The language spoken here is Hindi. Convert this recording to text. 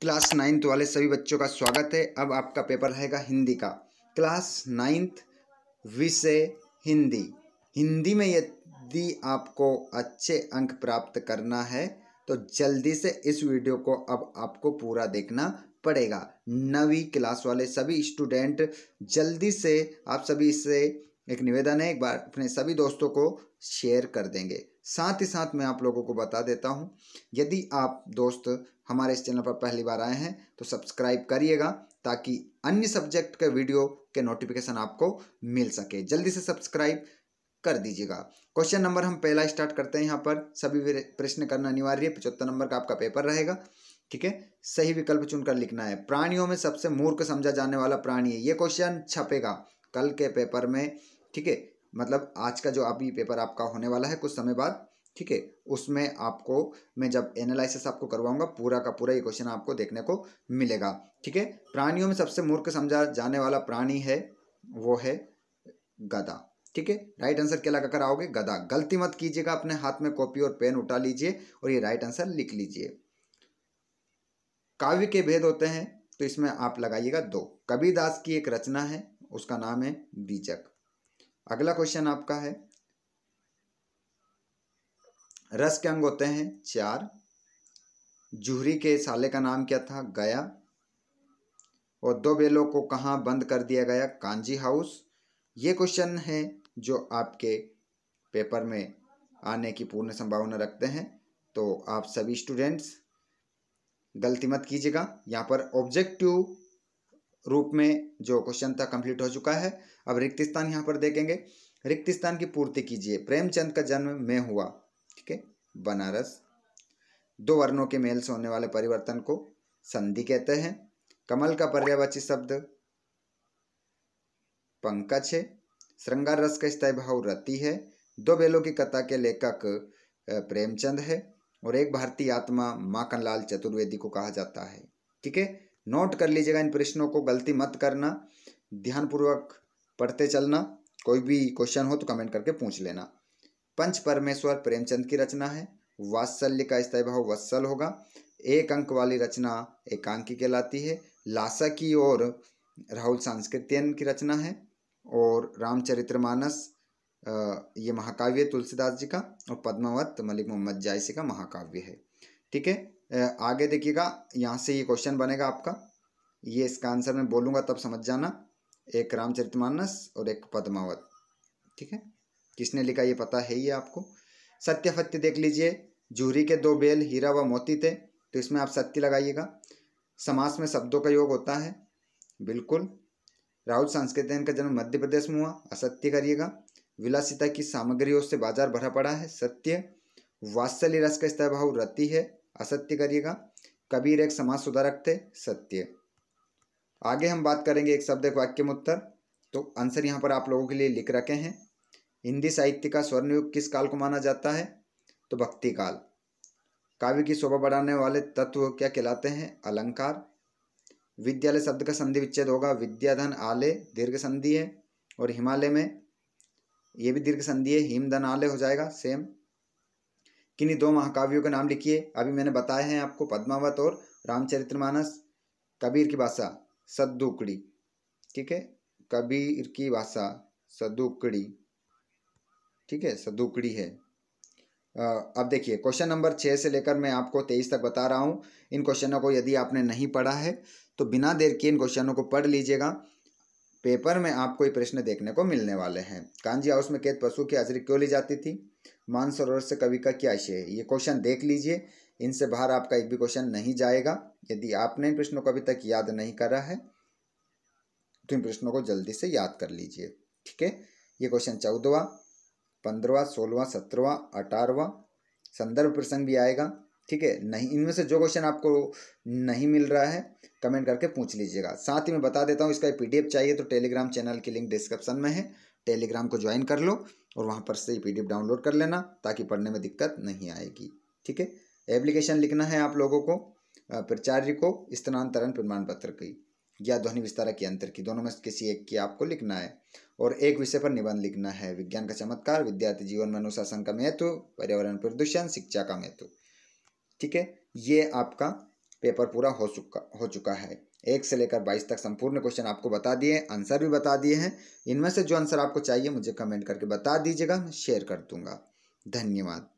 क्लास नाइन्थ वाले सभी बच्चों का स्वागत है अब आपका पेपर रहेगा हिंदी का क्लास नाइन्थ विषय हिंदी हिंदी में यदि आपको अच्छे अंक प्राप्त करना है तो जल्दी से इस वीडियो को अब आपको पूरा देखना पड़ेगा नवी क्लास वाले सभी स्टूडेंट जल्दी से आप सभी से एक निवेदन है एक बार अपने सभी दोस्तों को शेयर कर देंगे साथ ही साथ मैं आप लोगों को बता देता हूँ यदि आप दोस्त हमारे इस चैनल पर पहली बार आए हैं तो सब्सक्राइब करिएगा ताकि अन्य सब्जेक्ट के वीडियो के नोटिफिकेशन आपको मिल सके जल्दी से सब्सक्राइब कर दीजिएगा क्वेश्चन नंबर हम पहला स्टार्ट करते हैं यहाँ पर सभी प्रश्न करना अनिवार्य है पचहत्तर नंबर का आपका पेपर रहेगा ठीक है सही विकल्प चुनकर लिखना है प्राणियों में सबसे मूर्ख समझा जाने वाला प्राणी है ये क्वेश्चन छपेगा कल के पेपर में ठीक है मतलब आज का जो अभी पेपर आपका होने वाला है कुछ समय बाद ठीक है उसमें आपको मैं जब एनालिसिस आपको करवाऊंगा पूरा का पूरा ये क्वेश्चन आपको देखने को मिलेगा ठीक है प्राणियों में सबसे मूर्ख समझा जाने वाला प्राणी है वो है गदा ठीक है राइट आंसर क्या लगाकर आओगे गदा गलती मत कीजिएगा अपने हाथ में कॉपी और पेन उठा लीजिए और ये राइट आंसर लिख लीजिए काव्य के भेद होते हैं तो इसमें आप लगाइएगा दो कबीरदास की एक रचना है उसका नाम है बीजक अगला क्वेश्चन आपका है रस के अंग होते हैं चार जूहरी के साले का नाम क्या था गया और दो बेलों को कहाँ बंद कर दिया गया कांजी हाउस ये क्वेश्चन है जो आपके पेपर में आने की पूर्ण संभावना रखते हैं तो आप सभी स्टूडेंट्स गलती मत कीजिएगा यहाँ पर ऑब्जेक्टिव रूप में जो क्वेश्चन था कंप्लीट हो चुका है अब रिक्त स्थान यहाँ पर देखेंगे रिक्त स्थान की पूर्ति कीजिए प्रेमचंद का जन्म में हुआ ठीक है बनारस दो वर्णों के मेल से होने वाले परिवर्तन को संधि कहते हैं कमल का पर्यावाची शब्द पंकज है श्रृंगार रस का स्थायी भाव रति है दो बेलों की कथा के लेखक प्रेमचंद है और एक भारतीय आत्मा माखनलाल चतुर्वेदी को कहा जाता है ठीक है नोट कर लीजिएगा इन प्रश्नों को गलती मत करना ध्यानपूर्वक पढ़ते चलना कोई भी क्वेश्चन हो तो कमेंट करके पूछ लेना पंच परमेश्वर प्रेमचंद की रचना है वात्सल्य का स्थायी भाव वत्सल होगा एक अंक वाली रचना एकांकी कहलाती है लासा की और राहुल सांस्कृतियन की रचना है और रामचरितमानस ये महाकाव्य तुलसीदास जी का और पद्मावत मलिक मोहम्मद जायसी का महाकाव्य है ठीक है आगे देखिएगा यहाँ से ये क्वेश्चन बनेगा आपका ये इसका आंसर मैं बोलूँगा तब समझ जाना एक रामचरितमानस और एक पद्मावत ठीक है किसने लिखा ये पता है ही आपको सत्य फत्य देख लीजिए जूहरी के दो बेल हीरा व मोती थे तो इसमें आप सत्य लगाइएगा समास में शब्दों का योग होता है बिल्कुल राहुल सांस्कृतिक का जन्म मध्य प्रदेश में हुआ असत्य करिएगा विलासिता की सामग्रियों से बाजार भरा पड़ा है सत्य वात्सल्य रस का स्तर भाव रति है असत्य करिएगा कबीर एक समाज सुधारक थे सत्य आगे हम बात करेंगे एक शब्द वाक्य में उत्तर तो आंसर यहाँ पर आप लोगों के लिए लिख रखे हैं हिंदी साहित्य का स्वर्णयुग किस काल को माना जाता है तो भक्ति काल काव्य की शोभा बढ़ाने वाले तत्व क्या कहलाते हैं अलंकार विद्यालय शब्द का संधि विच्छेद होगा विद्याधन आले दीर्घ संधि है और हिमालय में ये भी दीर्घ संधि है हिमधन आले हो जाएगा सेम किन्हीं दो महाकाव्यों के नाम लिखिए अभी मैंने बताए हैं आपको पद्मावत और रामचरितमानस कबीर की भाषा सद्दुकड़ी ठीक है कबीर की भाषा सदुकड़ी ठीक है सदुकड़ी है अब देखिए क्वेश्चन नंबर छः से लेकर मैं आपको तेईस तक बता रहा हूँ इन क्वेश्चनों को यदि आपने नहीं पढ़ा है तो बिना देर के इन क्वेश्चनों को पढ़ लीजिएगा पेपर में आपको ये प्रश्न देखने को मिलने वाले हैं कांजी हाउस में कैद पशु की हाजिरी क्यों ली जाती थी मानसरोवर से कवि का क्या आशय है ये क्वेश्चन देख लीजिए इनसे बाहर आपका एक भी क्वेश्चन नहीं जाएगा यदि आपने इन प्रश्नों को अभी तक याद नहीं करा है तो इन प्रश्नों को जल्दी से याद कर लीजिए ठीक है ये क्वेश्चन चौदहवा पंद्रवा सोलवा सत्रहवा अठारवा संदर्भ प्रसंग भी आएगा ठीक है नहीं इनमें से जो क्वेश्चन आपको नहीं मिल रहा है कमेंट करके पूछ लीजिएगा साथ ही मैं बता देता हूँ इसका पी चाहिए तो टेलीग्राम चैनल की लिंक डिस्क्रिप्शन में है टेलीग्राम को ज्वाइन कर लो और वहाँ पर से पी डाउनलोड कर लेना ताकि पढ़ने में दिक्कत नहीं आएगी ठीक है एप्लीकेशन लिखना है आप लोगों को प्राचार्य को स्थानांतरण प्रमाण पत्र की या ध्वनि विस्तारक के अंतर की दोनों में किसी एक की आपको लिखना है और एक विषय पर निबंध लिखना है विज्ञान का चमत्कार विद्यार्थी जीवन में अनुशासन का महत्व पर्यावरण प्रदूषण शिक्षा का महत्व ठीक है ये आपका पेपर पूरा हो चुका हो चुका है एक से लेकर बाईस तक संपूर्ण क्वेश्चन आपको बता दिए आंसर भी बता दिए हैं इनमें से जो आंसर आपको चाहिए मुझे कमेंट करके बता दीजिएगा मैं शेयर कर दूंगा धन्यवाद